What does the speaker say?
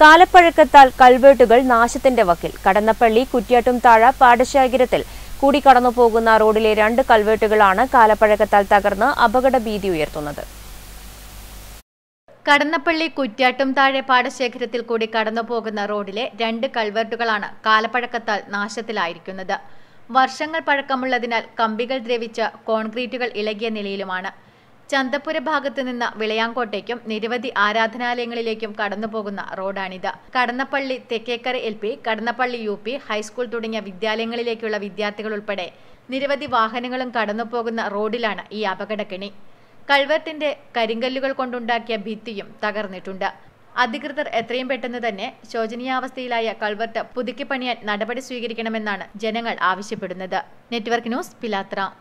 കാലപ്പഴക്കത്താൽ കൽവേട്ടുകൾ നാശത്തിന്റെ വക്കിൽ കടന്നപ്പള്ളി കുറ്റ്യാട്ടും താഴ പാടശേഖരത്തിൽ കൂടി പോകുന്ന റോഡിലെ രണ്ട് കൽവേട്ടുകളാണ് കാലപ്പഴക്കത്താൽ തകർന്ന് അപകട ഭീതി ഉയർത്തുന്നത് കടന്നപ്പള്ളി കുറ്റ്യാട്ടും താഴെ പാടശേഖരത്തിൽ കൂടി കടന്നു പോകുന്ന റോഡിലെ രണ്ട് കൽവേട്ടുകളാണ് കാലപ്പഴക്കത്താൽ നാശത്തിലായിരിക്കുന്നത് വർഷങ്ങൾ പഴക്കമുള്ളതിനാൽ കമ്പികൾ ദ്രവിച്ച് കോൺക്രീറ്റുകൾ ഇളകിയ നിലയിലുമാണ് ചന്തപ്പുര ഭാഗത്തു നിന്ന് വിളയാങ്കോട്ടേക്കും നിരവധി ആരാധനാലയങ്ങളിലേക്കും കടന്നുപോകുന്ന റോഡാണിത് Kadannappally Thekkekara L P Kadannappally U P high school തുടങ്ങിയ വിദ്യാലയങ്ങളിലേക്കുള്ള വിദ്യാർത്ഥികൾ ഉൾപ്പെടെ നിരവധി വാഹനങ്ങളും കടന്നുപോകുന്ന റോഡിലാണ് ഈ അപകടക്കിണി കൾവർട്ടിന്റെ കരിങ്കല്ലുകൾ കൊണ്ടുണ്ടാക്കിയ ഭിത്തിയും തകർന്നിട്ടുണ്ട് അധികൃതർ എത്രയും പെട്ടെന്ന് തന്നെ ശോചനീയാവസ്ഥയിലായ കൾവർട്ട് പുതുക്കിപ്പണിയാൻ നടപടി സ്വീകരിക്കണമെന്നാണ് ജനങ്ങൾ ആവശ്യപ്പെടുന്നത് നെറ്റ്വർക്ക് ന്യൂസ് പിലാത്ര